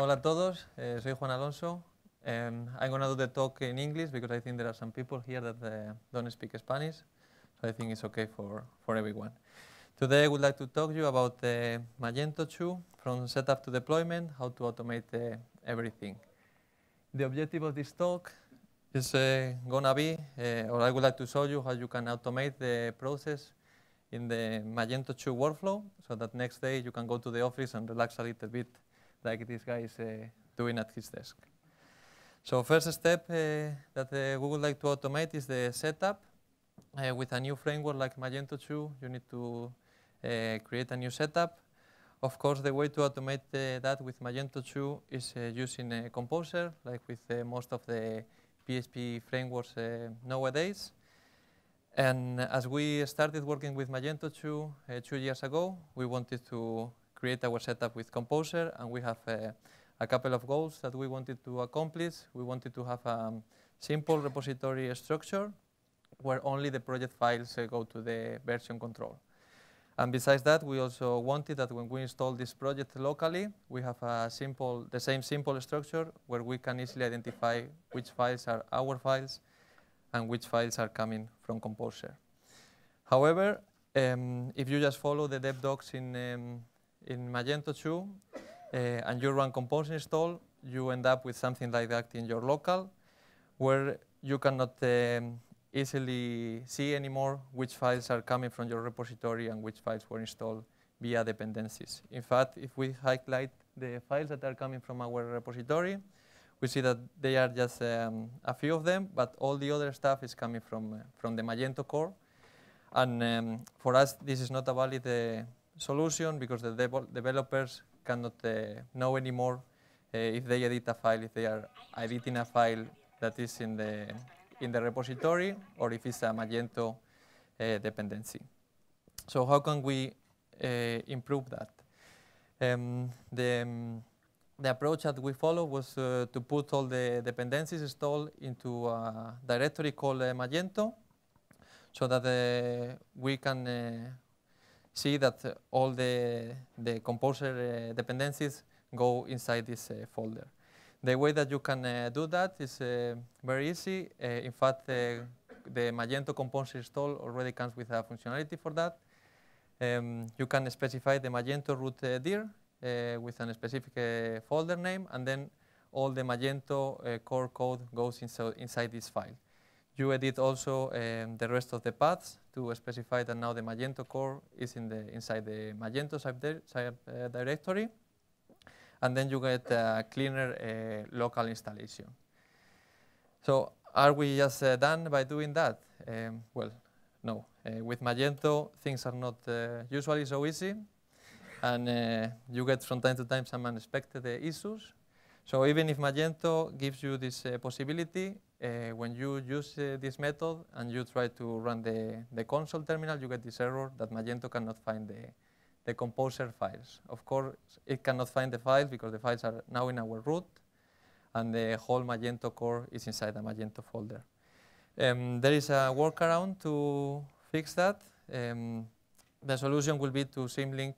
Hola a todos, uh, soy Juan Alonso. Um, I'm going to do the talk in English because I think there are some people here that uh, don't speak Spanish, so I think it's okay for, for everyone. Today I would like to talk to you about uh, Magento 2, from setup to deployment, how to automate eh, everything. The objective of this talk is going to be, or I would like to show you how you can automate the process in the Magento 2 workflow, so that next day you can go to the office and relax a little bit like this guy is eh, doing at his desk. So first step eh, that eh, we would like to automate is the setup. with a new framework like Magento 2, you need to create a new setup. Of course, the way to automate that with Magento 2 is using a Composer, like with most of the PHP frameworks nowadays. And as we started working with Magento 2 uh, two years ago, we wanted to create our setup with Composer, and we have a, a couple of goals that we wanted to accomplish. We wanted to have a um, simple repository structure where only the project files uh, go to the version control. And besides that, we also wanted that when we install this project locally, we have a simple, the same simple structure where we can easily identify which files are our files and which files are coming from Composer. However, um, if you just follow the dev docs in, um, in Magento 2 uh, and you run Compose install, you end up with something like that in your local, where you cannot um, easily see anymore which files are coming from your repository and which files were installed via dependencies. In fact, if we highlight the files that are coming from our repository, we see that they are just um, a few of them, but all the other stuff is coming from, uh, from the Magento core. And um, for us, this is not a valid uh, solution because the developers cannot uh, know anymore uh, if they edit a file, if they are editing a file that is in the, in the repository or if it's a Magento uh, dependency. So how can we uh, improve that? Um, the, um, the approach that we follow was uh, to put all the dependencies installed into a directory called Magento so that we can see that uh, all the, the composer uh, dependencies go inside this uh, folder. The way that you can uh, do that is uh, very easy. Uh, in fact, the Magento Composer install already comes with a functionality for that. Um, you can specify the Magento root dir with a specific folder name, and then all the Magento core code goes inside this file. You edit also um, the rest of the paths to specify that now the Magento core is in the, inside the Magento subdirectory. And then you get a cleaner uh, local installation. So are we just uh, done by doing that? Um, well, no. Uh, with Magento, things are not uh, usually so easy. And uh, you get from time to time some unexpected uh, issues. So even if Magento gives you this possibility, uh, when you use uh, this method and you try to run the, the console terminal, you get this error that Magento cannot find the, the composer files. Of course, it cannot find the files because the files are now in our root, and the whole Magento core is inside the Magento folder. Um, there is a workaround to fix that. Um, the solution will be to symlink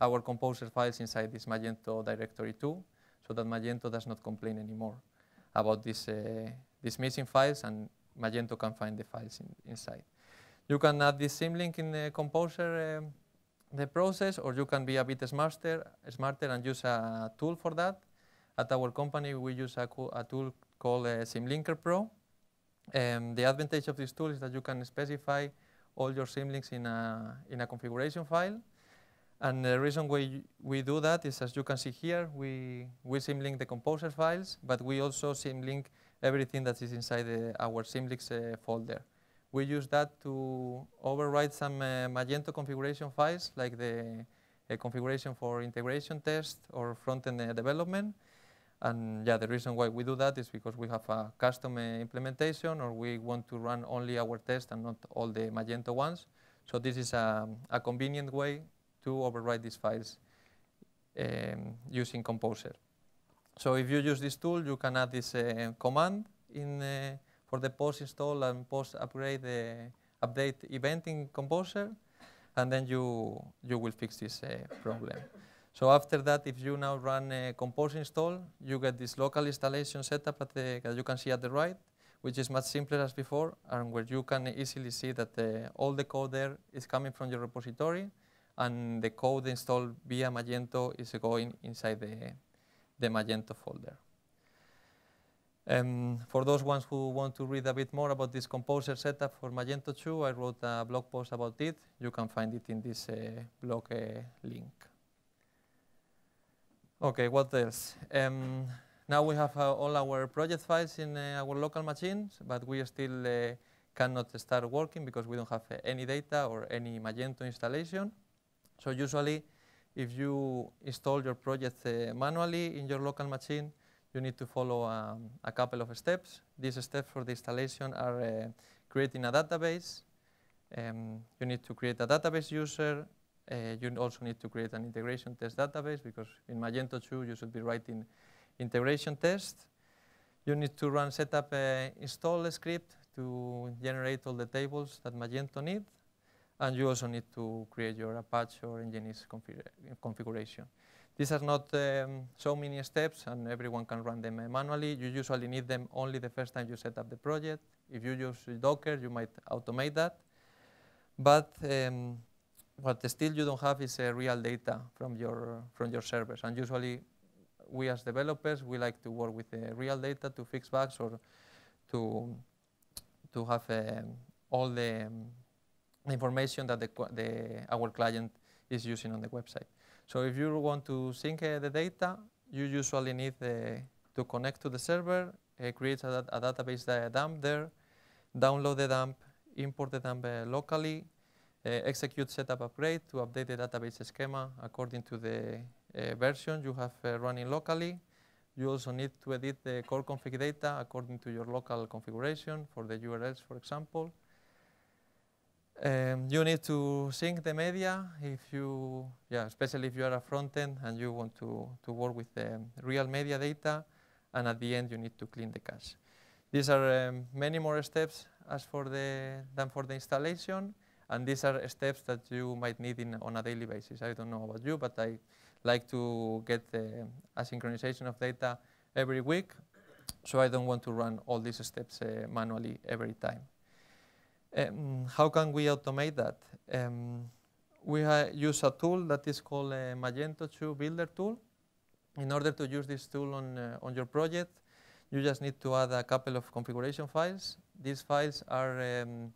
our composer files inside this Magento directory too, so that Magento does not complain anymore about this uh, these missing files, and Magento can find the files in, inside. You can add this symlink in the Composer um, the process, or you can be a bit smarter, smarter and use a tool for that. At our company, we use a, a tool called uh, SimLinker Pro. Um, the advantage of this tool is that you can specify all your simlinks in a, in a configuration file. And the reason we, we do that is, as you can see here, we, we simlink the composer files, but we also symlink everything that is inside the, our Simlix uh, folder. We use that to override some uh, Magento configuration files, like the uh, configuration for integration test or front-end uh, development. And yeah, the reason why we do that is because we have a custom uh, implementation or we want to run only our test and not all the Magento ones. So this is a, um, a convenient way to override these files um, using Composer. So if you use this tool, you can add this uh, command in, uh, for the post install and post upgrade uh, update event in Composer, and then you, you will fix this uh, problem. So after that, if you now run a uh, Composer install, you get this local installation setup the, that you can see at the right, which is much simpler as before, and where you can easily see that uh, all the code there is coming from your repository, and the code installed via Magento is going inside the the Magento folder. Um, for those ones who want to read a bit more about this composer setup for Magento 2, I wrote a blog post about it. You can find it in this uh, blog uh, link. Okay, what else? Um, now we have uh, all our project files in uh, our local machines, but we still uh, cannot start working because we don't have uh, any data or any Magento installation. So usually if you install your project uh, manually in your local machine, you need to follow um, a couple of steps. These steps for the installation are uh, creating a database. Um, you need to create a database user. Uh, you also need to create an integration test database because in Magento 2 you should be writing integration tests. You need to run setup uh, install script to generate all the tables that Magento needs and you also need to create your Apache or Nginx config configuration. These are not um, so many steps, and everyone can run them manually. You usually need them only the first time you set up the project. If you use Docker, you might automate that. But um, what still you don't have is uh, real data from your, from your servers. And usually, we as developers, we like to work with uh, real data to fix bugs or to, to have um, all the um, information that the, the, our client is using on the website. So if you want to sync uh, the data, you usually need uh, to connect to the server, uh, create a, a database dump there, download the dump, import the dump uh, locally, uh, execute setup upgrade to update the database schema according to the uh, version you have running locally. You also need to edit the core config data according to your local configuration for the URLs, for example. Um, you need to sync the media if you, yeah, especially if you are a front end and you want to, to work with the um, real media data. And at the end, you need to clean the cache. These are um, many more steps as for the, than for the installation. And these are steps that you might need in, on a daily basis. I don't know about you, but I like to get the asynchronization of data every week. So I don't want to run all these steps uh, manually every time. Um, how can we automate that? Um, we use a tool that is called uh, Magento 2 Builder tool. In order to use this tool on, uh, on your project, you just need to add a couple of configuration files. These files are, um,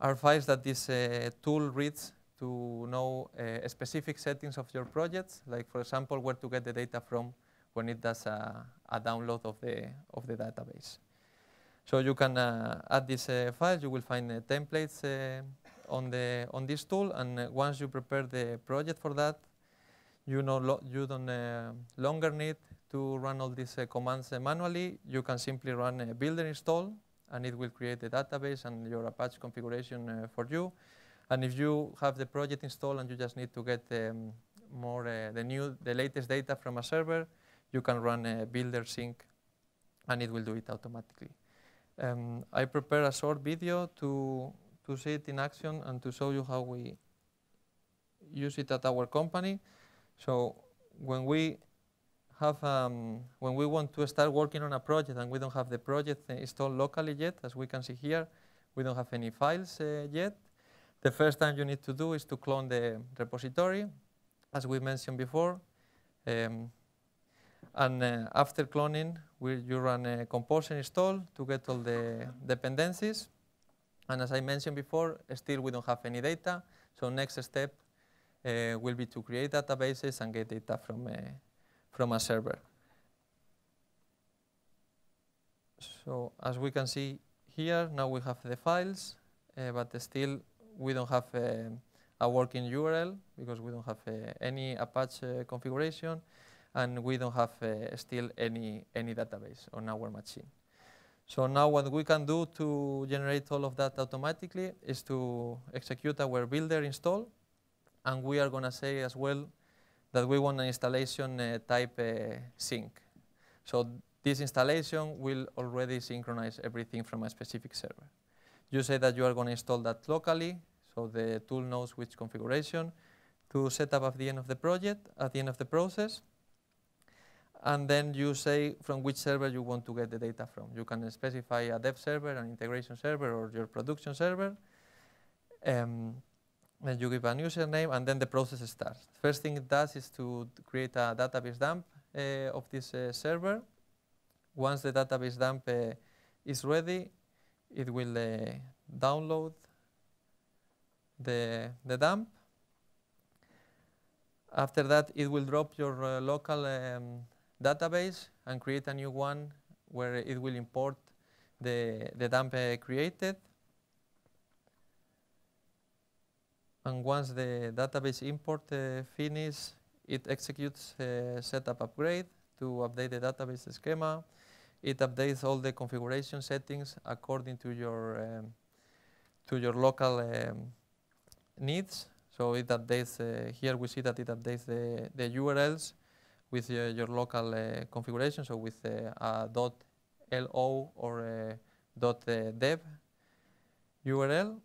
are files that this uh, tool reads to know uh, specific settings of your projects, like for example, where to get the data from when it does a, a download of the, of the database. So you can uh, add this uh, file. You will find uh, templates on the on this tool, and once you prepare the project for that, you no you don't longer need to run all these commands manually. You can simply run a builder install, and it will create the database and your Apache configuration for you. And if you have the project installed and you just need to get um, more uh, the new the latest data from a server, you can run a builder sync, and it will do it automatically. Um, I prepared a short video to, to see it in action and to show you how we use it at our company. So when we have, um, when we want to start working on a project and we don't have the project uh, installed locally yet, as we can see here, we don't have any files uh, yet. The first thing you need to do is to clone the repository. As we mentioned before, um, and uh, after cloning, we, you run a compose and install to get all the dependencies. And as I mentioned before, still we don't have any data. So next step uh, will be to create databases and get data from a, uh, from a server. So as we can see here, now we have the files, uh, but still we don't have a, uh, a working URL because we don't have a, uh, any Apache configuration and we don't have uh, still any, any database on our machine. So now what we can do to generate all of that automatically is to execute our builder install, and we are going to say as well that we want an installation uh, type uh, sync. So this installation will already synchronize everything from a specific server. You say that you are going to install that locally, so the tool knows which configuration to set up at the end of the project, at the end of the process, and then you say from which server you want to get the data from. You can specify a dev server, an integration server, or your production server. Um, then you give a username, and then the process starts. First thing it does is to create a database dump uh, of this uh, server. Once the database dump uh, is ready, it will uh, download the, the dump. After that, it will drop your uh, local um, database and create a new one where it will import the, the dump uh, created. And once the database import uh, finishes, it executes a uh, setup upgrade to update the database schema. It updates all the configuration settings according to your um, to your local um, needs. So it updates, uh, here we see that it updates the, the URLs with uh, your local uh, configuration, so with uh, .lo or .dev URL.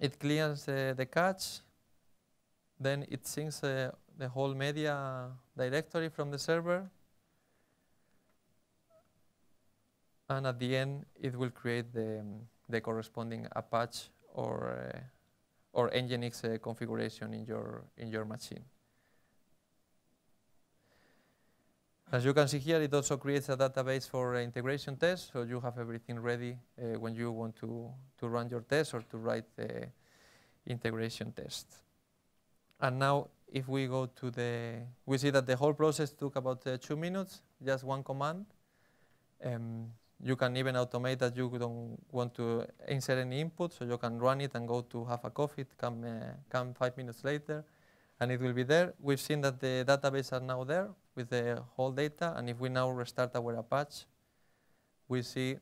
It clears the cache, then it syncs the whole media directory from the server. And at the end, it will create the, um, the corresponding Apache or, uh, or Nginx uh, configuration in your, in your machine. As you can see here, it also creates a database for integration tests, so you have everything ready uh, when you want to, to run your test or to write the integration test. And now, if we go to the, we see that the whole process took about uh, two minutes, just one command. Um, you can even automate that you don't want to insert any input, so you can run it and go to have a coffee, come, uh, come five minutes later, and it will be there. We've seen that the databases are now there, with the whole data. And if we now restart our Apache, we see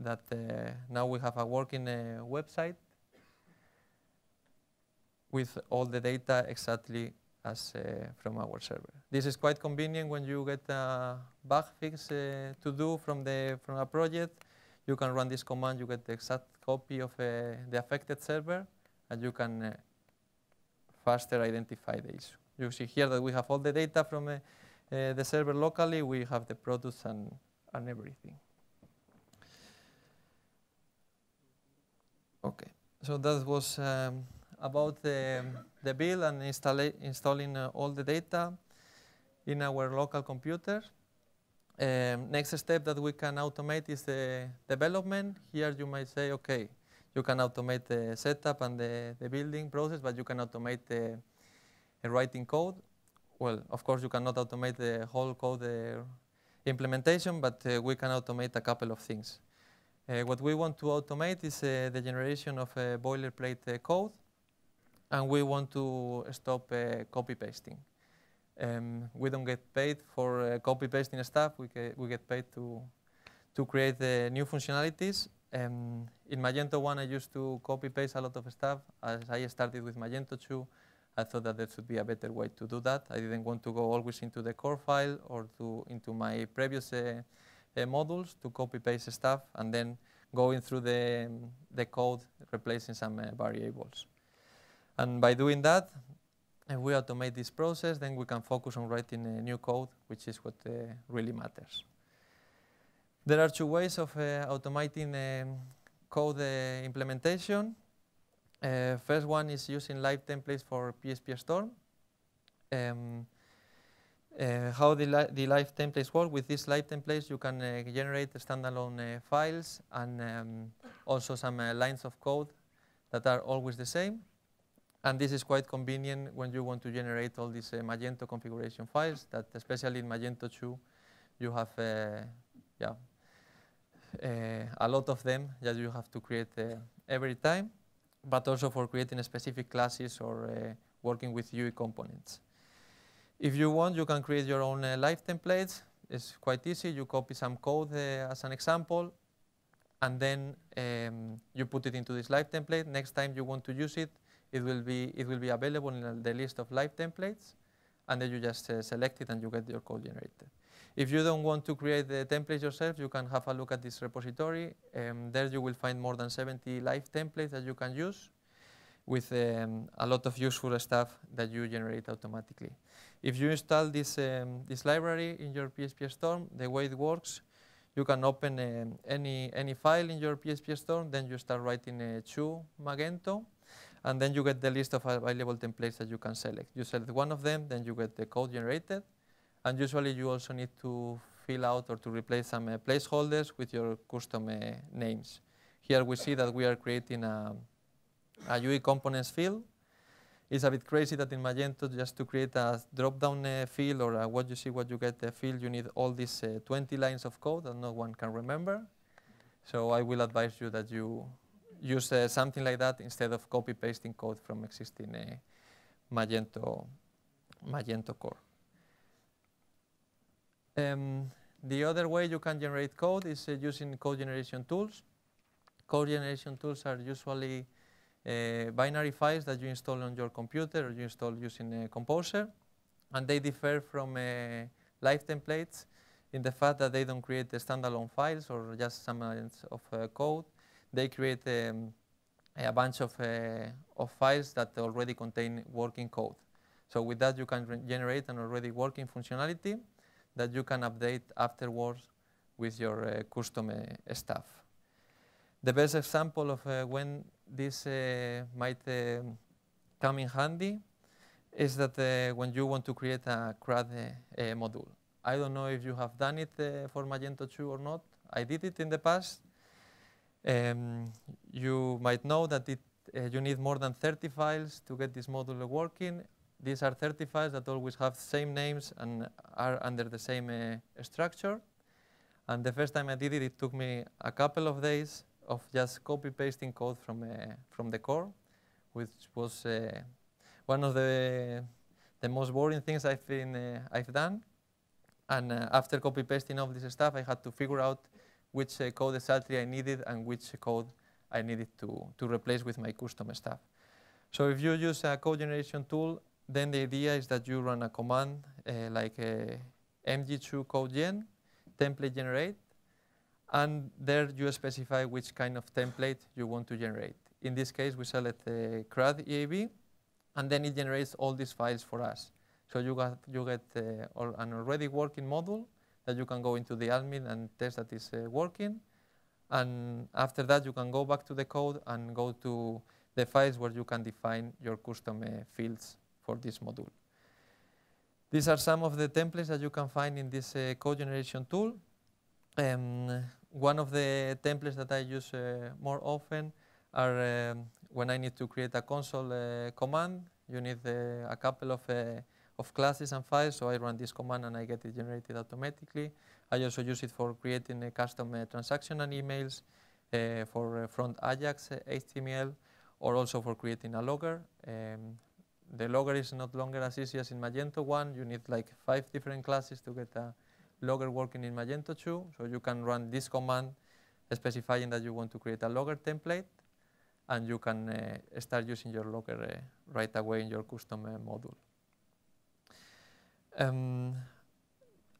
that uh, now we have a working uh, website with all the data exactly as uh, from our server. This is quite convenient when you get a bug fix uh, to do from, the, from a project. You can run this command, you get the exact copy of uh, the affected server, and you can uh, faster identify the issue. You see here that we have all the data from uh, the server locally, we have the produce and, and everything. Okay, so that was um, about the, the build and installing uh, all the data in our local computer. Um, next step that we can automate is the development. Here you might say, okay, you can automate the setup and the, the building process, but you can automate the, the writing code well, of course, you cannot automate the whole code uh, implementation, but uh, we can automate a couple of things. Uh, what we want to automate is uh, the generation of boilerplate code, and we want to stop copy-pasting. Um, we don't get paid for copy-pasting stuff. We, get, we get paid to, to create new functionalities, um, in Magento 1, I used to copy-paste a lot of stuff as I started with Magento 2 I thought that there should be a better way to do that. I didn't want to go always into the core file or to into my previous uh, uh, modules to copy-paste stuff and then going through the, um, the code, replacing some uh, variables. And by doing that, if uh, we automate this process, then we can focus on writing uh, new code, which is what uh, really matters. There are two ways of automating um, code implementation. Uh, first one is using live templates for PSP Storm. Um, uh, how the, li the live templates work. With these live templates, you can uh, generate standalone uh, files and um, also some uh, lines of code that are always the same. And this is quite convenient when you want to generate all these uh, Magento configuration files that especially in Magento 2, you have yeah, a lot of them that you have to create every time but also for creating specific classes or uh, working with UI components. If you want, you can create your own uh, live templates. It's quite easy. You copy some code uh, as an example, and then um, you put it into this live template. Next time you want to use it, it will be, it will be available in the list of live templates, and then you just uh, select it and you get your code generated. If you don't want to create the templates yourself, you can have a look at this repository. Um, there you will find more than 70 live templates that you can use with um, a lot of useful stuff that you generate automatically. If you install this, um, this library in your PHP Storm, the way it works, you can open um, any, any file in your PHP Storm, then you start writing a uh, Chu Magento, and then you get the list of available templates that you can select. You select one of them, then you get the code generated, and usually you also need to fill out or to replace some uh, placeholders with your custom uh, names. Here we see that we are creating a, a UI components field. It's a bit crazy that in Magento, just to create a drop-down uh, field or what you see, what you get the uh, field, you need all these uh, 20 lines of code that no one can remember. So I will advise you that you use uh, something like that instead of copy-pasting code from existing Magento, Magento core. Um, the other way you can generate code is uh, using code generation tools. Code generation tools are usually uh, binary files that you install on your computer or you install using a composer. And they differ from uh, live templates in the fact that they don't create the standalone files or just some elements of uh, code. They create um, a bunch of, uh, of files that already contain working code. So with that, you can generate an already working functionality that you can update afterwards with your uh, custom uh, The best example of uh, when this uh, might uh, come in handy is that uh, when you want to create a CRUD module. I don't know if you have done it for Magento 2 or not. I did it in the past. Um, you might know that it, you need more than 30 files to get this module working these are 30 files that always have same names and are under the same uh, structure. And the first time I did it, it took me a couple of days of just copy-pasting code from, uh, from the core, which was uh, one of the, the most boring things I've, been, uh, I've done. And uh, after copy-pasting all this stuff, I had to figure out which uh, code exactly I needed and which code I needed to, to replace with my custom stuff. So if you use a code generation tool, then the idea is that you run a command uh, like mg2 codegen, template generate, and there you specify which kind of template you want to generate. In this case, we select the uh, CRUD EAB, and then it generates all these files for us. So you, got, you get uh, an already working module that you can go into the admin and test that is uh, working. And after that, you can go back to the code and go to the files where you can define your custom uh, fields for this module. These are some of the templates that you can find in this uh, code generation tool. Um, one of the templates that I use uh, more often are um, when I need to create a console uh, command. You need uh, a couple of, uh, of classes and files, so I run this command and I get it generated automatically. I also use it for creating a uh, custom transaction and emails, for front Ajax HTML, or also for creating a logger. Um, the logger is not longer as easy as in Magento 1. You need like five different classes to get a logger working in Magento 2. So you can run this command specifying that you want to create a logger template, and you can uh, start using your logger uh, right away in your custom uh, module. Um,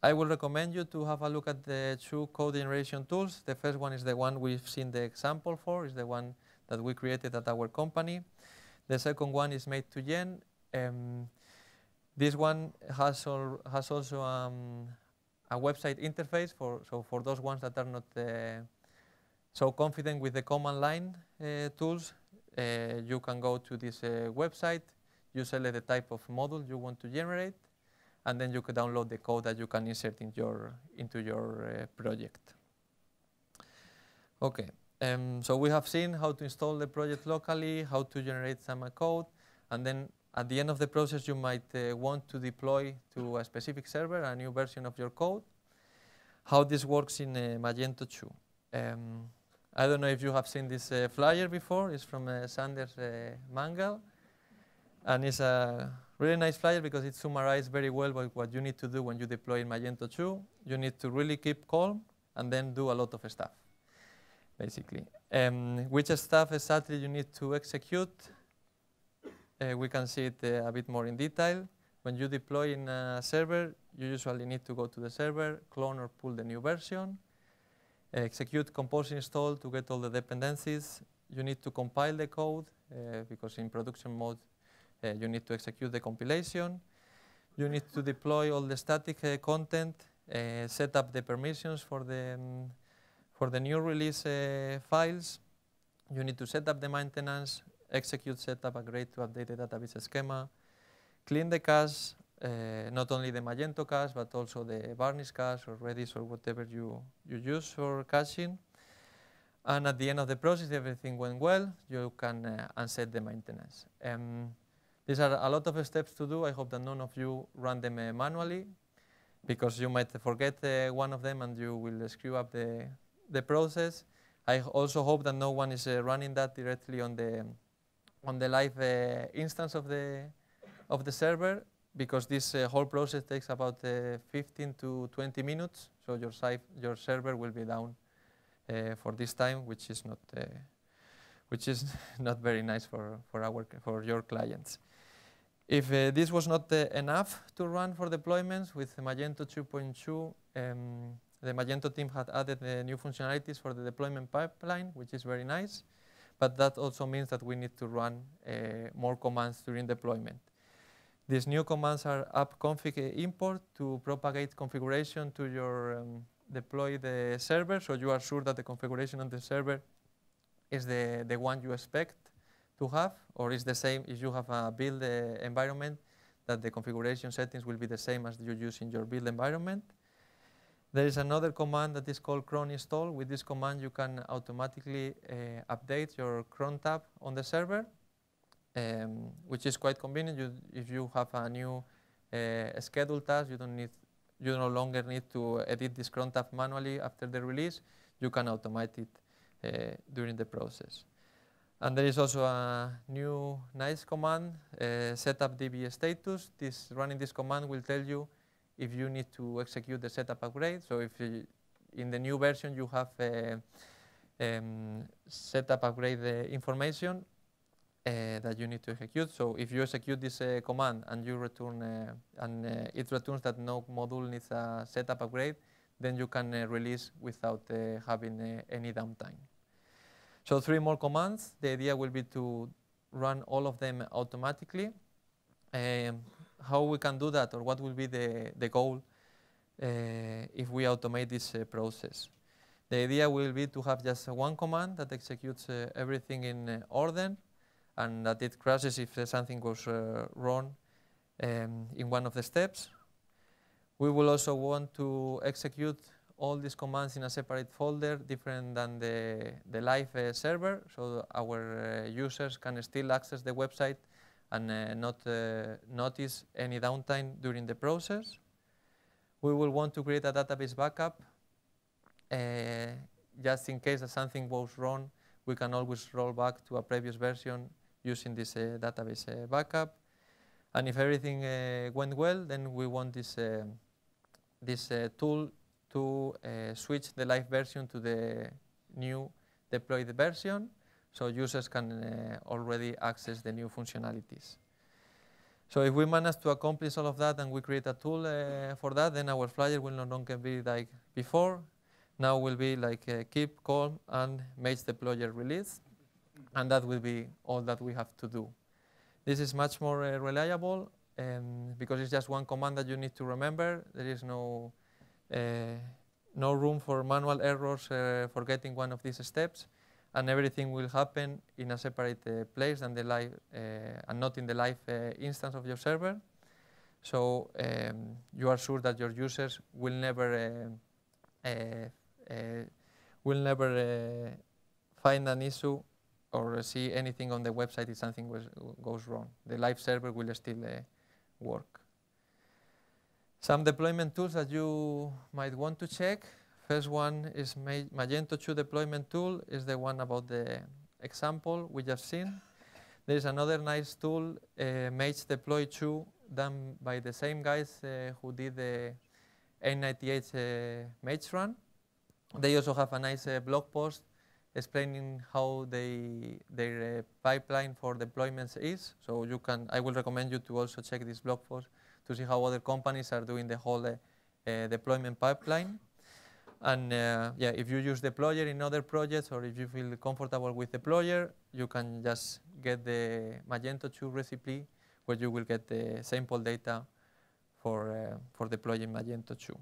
I will recommend you to have a look at the two code generation tools. The first one is the one we've seen the example for, is the one that we created at our company. The second one is made to yen. Um, this one has, al has also um, a website interface for so for those ones that are not uh, so confident with the command line uh, tools, uh, you can go to this uh, website, you select the type of model you want to generate, and then you can download the code that you can insert in your, into your uh, project. Okay. Um, so we have seen how to install the project locally, how to generate some code, and then at the end of the process you might uh, want to deploy to a specific server a new version of your code. How this works in uh, Magento 2. Um, I don't know if you have seen this uh, flyer before. It's from uh, Sanders uh, Mangal. And it's a really nice flyer because it summarizes very well what you need to do when you deploy in Magento 2. You need to really keep calm and then do a lot of stuff basically. Um, which stuff exactly you need to execute, uh, we can see it uh, a bit more in detail. When you deploy in a server, you usually need to go to the server, clone or pull the new version, execute compose install to get all the dependencies. You need to compile the code, uh, because in production mode, uh, you need to execute the compilation. You need to deploy all the static uh, content, uh, set up the permissions for the um, for the new release uh, files, you need to set up the maintenance, execute setup upgrade to update the database schema, clean the cache, uh, not only the Magento cache, but also the Varnish cache or Redis or whatever you, you use for caching. And at the end of the process, everything went well, you can uh, unset the maintenance. Um, these are a lot of steps to do. I hope that none of you run them uh, manually because you might forget uh, one of them and you will screw up the, the process. I also hope that no one is uh, running that directly on the on the live uh, instance of the of the server because this uh, whole process takes about uh, 15 to 20 minutes. So your site, your server will be down uh, for this time, which is not uh, which is not very nice for for our for your clients. If this was not enough to run for deployments with Magento 2.2. Um, the Magento team had added the new functionalities for the deployment pipeline, which is very nice. But that also means that we need to run uh, more commands during deployment. These new commands are app config import to propagate configuration to your um, deploy the server, so you are sure that the configuration on the server is the, the one you expect to have, or is the same if you have a build uh, environment, that the configuration settings will be the same as you use in your build environment. There is another command that is called cron install. With this command, you can automatically uh, update your cron tab on the server, um, which is quite convenient. You, if you have a new uh, schedule task, you don't need, you no longer need to edit this cron tab manually after the release. You can automate it uh, during the process. And there is also a new nice command, uh, setup db status. This running this command will tell you if you need to execute the setup upgrade. So if in the new version you have uh, um, setup upgrade information uh, that you need to execute. So if you execute this uh, command and you return uh, and uh, it returns that no module needs a setup upgrade, then you can uh, release without having any downtime. So three more commands. The idea will be to run all of them automatically. Um, how we can do that or what will be the, the goal uh, if we automate this uh, process. The idea will be to have just one command that executes uh, everything in uh, order and that it crashes if something goes uh, wrong um, in one of the steps. We will also want to execute all these commands in a separate folder different than the, the live uh, server, so our uh, users can still access the website and uh, not uh, notice any downtime during the process. We will want to create a database backup uh, just in case that something goes wrong, we can always roll back to a previous version using this uh, database uh, backup. And if everything uh, went well, then we want this, this tool to switch the live version to the new deployed version so users can uh, already access the new functionalities. So if we manage to accomplish all of that and we create a tool uh, for that, then our flyer will no longer be like before. Now will be like uh, keep calm and make the player release, and that will be all that we have to do. This is much more uh, reliable um, because it's just one command that you need to remember. There is no uh, no room for manual errors uh, for getting one of these steps and everything will happen in a separate uh, place than the live, uh, and not in the live uh, instance of your server. So um, you are sure that your users will never uh, uh, uh, will never find an issue or see anything on the website if something was, goes wrong. The live server will still work. Some deployment tools that you might want to check first one is Magento 2 deployment tool, is the one about the example we just seen. There is another nice tool, uh, Mage Deploy 2, done by the same guys uh, who did the N98 uh, Mage run. They also have a nice uh, blog post explaining how they, their uh, pipeline for deployments is. So you can, I will recommend you to also check this blog post to see how other companies are doing the whole uh, uh, deployment pipeline. And uh, yeah, if you use Deployer in other projects or if you feel comfortable with Deployer, you can just get the Magento 2 recipe where you will get the sample data for, uh, for deploying Magento 2.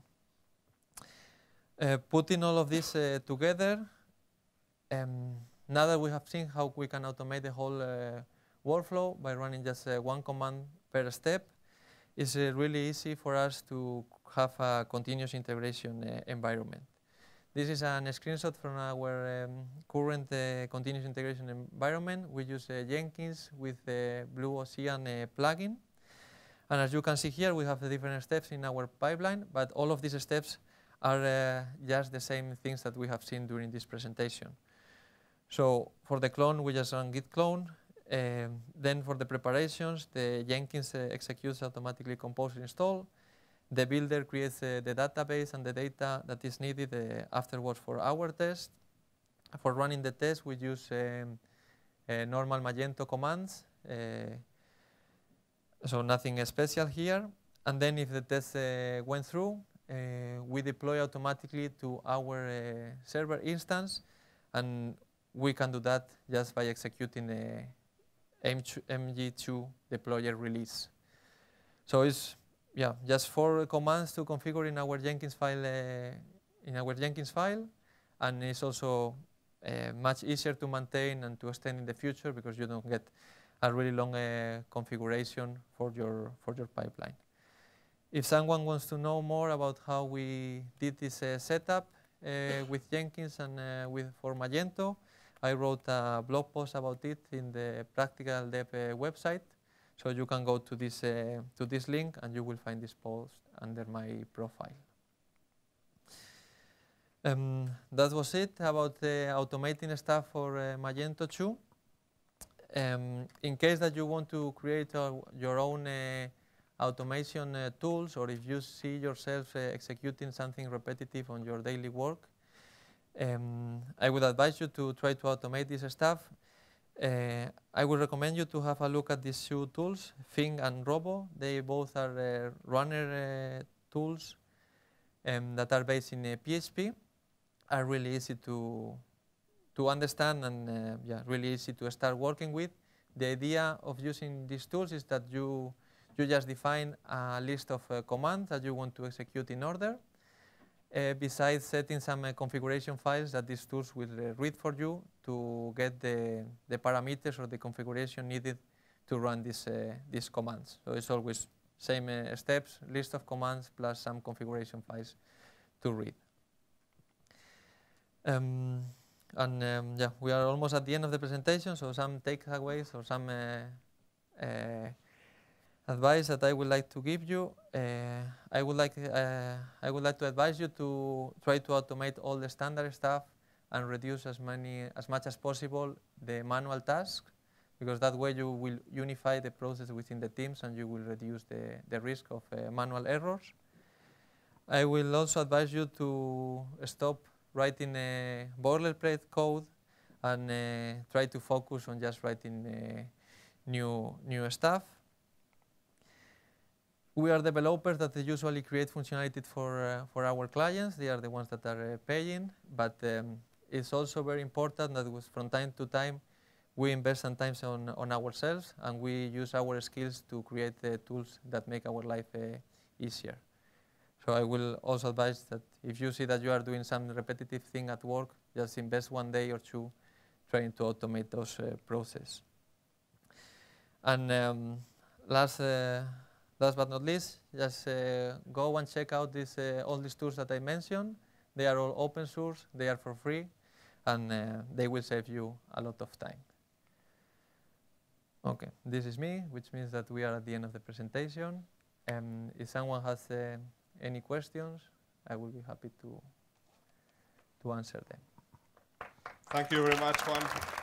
Uh, putting all of this uh, together, um, now that we have seen how we can automate the whole uh, workflow by running just uh, one command per step, it's uh, really easy for us to have a continuous integration uh, environment. This is a screenshot from our um, current uh, continuous integration environment. We use uh, Jenkins with the Blue Ocean uh, plugin. And as you can see here, we have the different steps in our pipeline, but all of these steps are uh, just the same things that we have seen during this presentation. So for the clone, we just run git clone. Um, then for the preparations, the Jenkins uh, executes automatically compose and install. The builder creates uh, the database and the data that is needed uh, afterwards for our test. For running the test, we use um, uh, normal Magento commands, uh, so nothing special here. And then if the test uh, went through, we deploy automatically to our server instance, and we can do that just by executing a MG2 deployer release. So it's yeah, just four commands to configure in our Jenkins file uh, in our Jenkins file, and it's also uh, much easier to maintain and to extend in the future because you don't get a really long uh, configuration for your for your pipeline. If someone wants to know more about how we did this setup with Jenkins and with for Magento, I wrote a blog post about it in the Practical Dev uh, website. So you can go to this, uh, to this link and you will find this post under my profile. Um, that was it about automating stuff for uh, Magento 2. Um, in case that you want to create your own automation uh, tools or if you see yourself uh, executing something repetitive on your daily work, um, I would advise you to try to automate this stuff. Uh, I would recommend you to have a look at these two tools, Thing and Robo. They both are uh, runner uh, tools um, that are based in PHP, uh, are really easy to, to understand and uh, yeah, really easy to start working with. The idea of using these tools is that you you just define a list of uh, commands that you want to execute in order uh, besides setting some uh, configuration files that these tools will uh, read for you to get the, the parameters or the configuration needed to run this, uh, these commands. So it's always same uh, steps, list of commands plus some configuration files to read. Um, and um, yeah, we are almost at the end of the presentation, so some takeaways or some uh, advice that I would like to give you, uh, I would like uh, I would like to advise you to try to automate all the standard stuff and reduce as many as much as possible the manual tasks, because that way you will unify the process within the teams and you will reduce the the risk of uh, manual errors. I will also advise you to stop writing a uh, boilerplate code and uh, try to focus on just writing uh, new new stuff. We are developers that usually create functionality for, uh, for our clients. They are the ones that are uh, paying, but um, it's also very important that from time to time we invest sometimes on, on ourselves and we use our skills to create the tools that make our life uh, easier. So I will also advise that if you see that you are doing some repetitive thing at work, just invest one day or two trying to automate those uh, processes. And um, last uh, Last but not least, just uh, go and check out these, uh, all these tools that I mentioned. They are all open source, they are for free, and uh, they will save you a lot of time. Okay, this is me, which means that we are at the end of the presentation. Um, if someone has uh, any questions, I will be happy to, to answer them. Thank you very much, Juan.